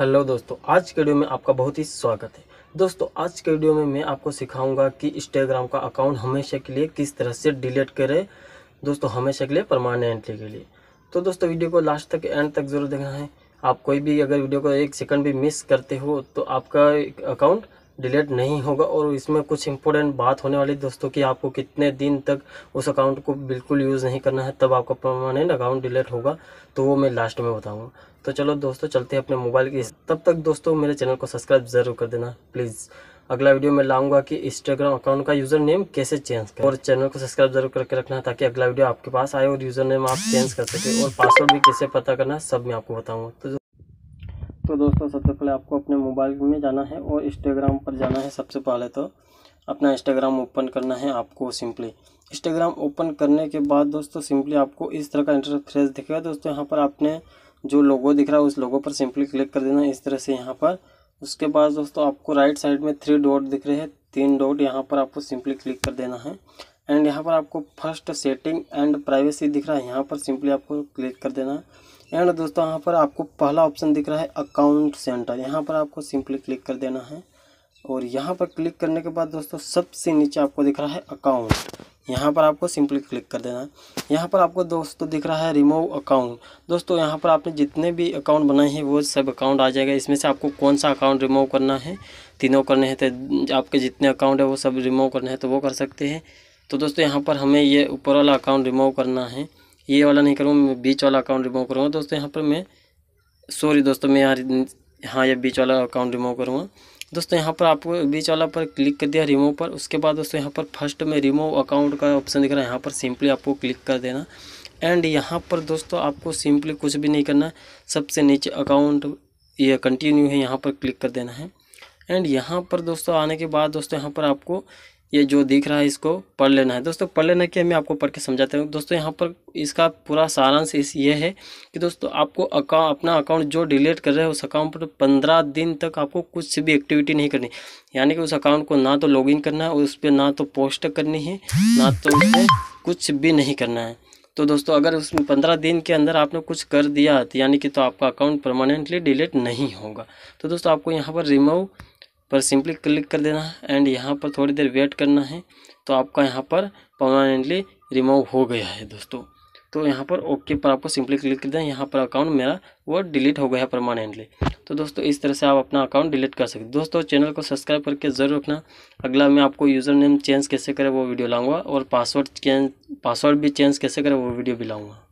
hello दोस्तों आज के वीडियो में आपका बहुत ही स्वागत है दोस्तों आज के वीडियो में मैं आपको सिखाऊंगा कि इंस्टाग्राम का अकाउंट हमेशा के लिए किस तरह से डिलीट करें दोस्तों हमेशा के लिए परमानेंटली के लिए तो दोस्तों वीडियो को लास्ट तक एंड तक जरूर देखना है आप कोई भी अगर वीडियो को एक सेकंड भी मिस करते हो तो आपका अकाउंट डिलीट नहीं होगा और इसमें कुछ इंपॉर्टेंट बात होने वाली दोस्तों कि आपको कितने दिन तक उस अकाउंट को बिल्कुल यूज़ नहीं करना है तब आपका परमानेंट अकाउंट डिलीट होगा तो वो मैं लास्ट में बताऊँगा तो चलो दोस्तों चलते हैं अपने मोबाइल की तब तक दोस्तों मेरे चैनल को सब्सक्राइब ज़रूर कर देना प्लीज़ अगला वीडियो मैं लाऊंगा कि इंस्टाग्राम अकाउंट का यूज़र नेम कैसे चेंज करें और चैनल को सब्सक्राइब जरूर करके रखना है ताकि अगला वीडियो आपके पास आए और यूज़र नेम आप चेंज कर सकें और पासवर्ड भी कैसे पता करना है सब मैं आपको बताऊँगा तो तो दोस्तों सबसे पहले आपको अपने मोबाइल में जाना है और इंस्टाग्राम पर जाना है सबसे पहले तो अपना इंस्टाग्राम ओपन करना है आपको सिंपली इंस्टाग्राम ओपन करने के बाद दोस्तों सिंपली आपको इस तरह का इंटरफेस दिखेगा दोस्तों यहाँ पर आपने जो लोगो दिख रहा है उस लोगो पर सिंपली क्लिक कर देना इस तरह से यहाँ पर उसके बाद दोस्तों आपको राइट साइड में थ्री डॉट दिख रहे हैं तीन डॉट यहाँ पर आपको सिंपली क्लिक कर देना है एंड यहाँ पर आपको फर्स्ट सेटिंग एंड प्राइवेसी दिख रहा है यहाँ पर सिंपली आपको क्लिक कर देना है एंड दोस्तों यहाँ पर आपको पहला ऑप्शन दिख रहा है अकाउंट सेंटर यहाँ पर आपको सिंपली क्लिक कर देना है और यहाँ पर क्लिक करने के बाद दोस्तों सबसे नीचे आपको दिख रहा है अकाउंट यहाँ पर आपको सिंपली क्लिक कर देना है यहाँ पर आपको दोस्तों दिख रहा है रिमूव अकाउंट दोस्तों यहाँ पर आपने जितने भी अकाउंट बनाए हैं वो सब अकाउंट आ जाएगा इसमें से आपको कौन सा अकाउंट रिमूव करना है तीनों करने हैं तो आपके जितने अकाउंट है वो सब रिमूव करने हैं तो वो कर सकते हैं तो दोस्तों यहाँ पर हमें ये ऊपर वाला अकाउंट रिमूव करना है ये वाला नहीं करूँगा मैं बीच वाला अकाउंट रिमूव करूँगा दोस्तों यहाँ पर मैं सॉरी दोस्तों मैं यहाँ हाँ ये बीच वाला अकाउंट रिमूव करूँगा दोस्तों यहाँ पर आपको बीच वाला पर क्लिक कर दिया रिमूव पर उसके बाद दोस्तों यहाँ पर फर्स्ट में रिमूव अकाउंट का ऑप्शन दिख रहा है यहाँ पर सिंपली आपको क्लिक कर देना एंड यहाँ पर दोस्तों आपको सिंपली कुछ भी नहीं करना सबसे नीचे अकाउंट ये कंटिन्यू है यहाँ पर क्लिक कर देना है एंड यहाँ पर दोस्तों आने के बाद दोस्तों यहाँ पर आपको ये जो दिख रहा है इसको पढ़ लेना है दोस्तों पढ़ लेना कि मैं आपको पढ़ के समझाता हूँ दोस्तों यहाँ पर इसका पूरा सारांश इस ये है कि दोस्तों आपको अका अपना अकाउंट जो डिलीट कर रहे हैं उस अकाउंट पर पंद्रह दिन तक आपको कुछ भी एक्टिविटी नहीं करनी यानी कि उस अकाउंट को ना तो लॉग करना है उस पर ना तो पोस्ट करनी है ना तो उसमें कुछ भी नहीं करना है तो दोस्तों अगर उसमें पंद्रह दिन के अंदर आपने कुछ कर दिया तो यानी कि तो आपका अकाउंट परमानेंटली डिलीट नहीं होगा तो दोस्तों आपको यहाँ पर रिमूव पर सिंपली क्लिक कर देना है एंड यहाँ पर थोड़ी देर वेट करना है तो आपका यहाँ पर परमानेंटली रिमूव हो गया है दोस्तों तो यहाँ पर ओके पर आपको सिंपली क्लिक कर देना यहाँ पर अकाउंट मेरा वो डिलीट हो गया है परमानेंटली तो दोस्तों इस तरह से आप अपना अकाउंट डिलीट कर सकते दोस्तों चैनल को सब्सक्राइब करके ज़रूर रखना अगला मैं आपको यूज़र नेम चेंज कैसे करें वो वीडियो लाऊंगा और पासवर्ड चेंज पासवर्ड भी चेंज कैसे करें वो वीडियो भी लाऊंगा